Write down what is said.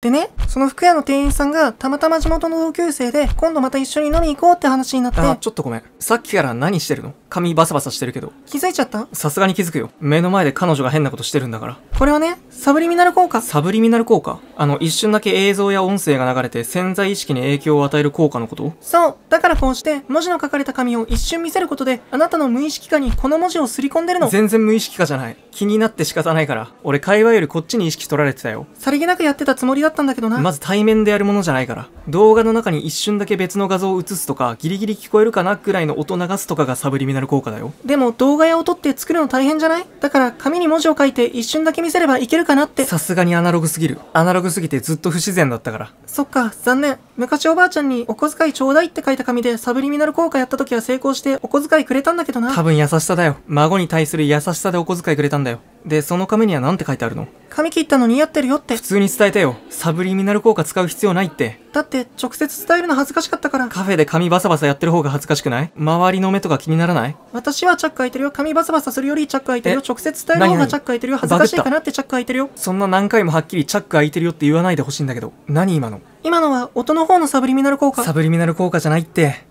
でね、その服屋の店員さんがたまたま地元の同級生で今度また一緒に飲みに行こうって話になって。あ、ちょっとごめん。さっきから何してるの髪バサバサしてるけど。気づいちゃったさすがに気づくよ。目の前で彼女が変なことしてるんだから。これはね、サブリミナル効果。サブリミナル効果あの、一瞬だけ映像や音声が流れて潜在意識に影響を与える効果のことそう。だからこうして、文字の書かれた紙を一瞬見せることで、あなたの無意識化にこの文字をすり込んでるの。全然無意識化じゃない。気になって仕方ないから。俺、会話よりこっちに意識取られてたよ。さりげなくやってたつもりだったんだけどな。まず対面でやるものじゃないから。動画の中に一瞬だけ別の画像を映すとか、ギリギリ聞こえるかなぐらいの音流すとかがサブリミナルナル効果だよでも動画屋を撮って作るの大変じゃないだから紙に文字を書いて一瞬だけ見せればいけるかなってさすがにアナログすぎるアナログすぎてずっと不自然だったからそっか残念昔おばあちゃんにお小遣いちょうだいって書いた紙でサブリミナル効果やった時は成功してお小遣いくれたんだけどな多分優しさだよ孫に対する優しさでお小遣いくれたんだよで、その紙には何て書いてあるの髪切ったの似合ってるよって。普通に伝えてよ。サブリミナル効果使う必要ないって。だって、直接伝えるの恥ずかしかったから。カフェで髪バサバサやってる方が恥ずかしくない周りの目とか気にならない私はチャック開いてるよ。髪バサバサするよりチャック開いてるよ。直接伝える方がチャック開いてるよ。恥ずかしいかなってチャック開いてるよ。そんな何回もはっきりチャック開いてるよって言わないでほしいんだけど。何今の今のは音の方のサブリミナル効果。サブリミナル効果じゃないって。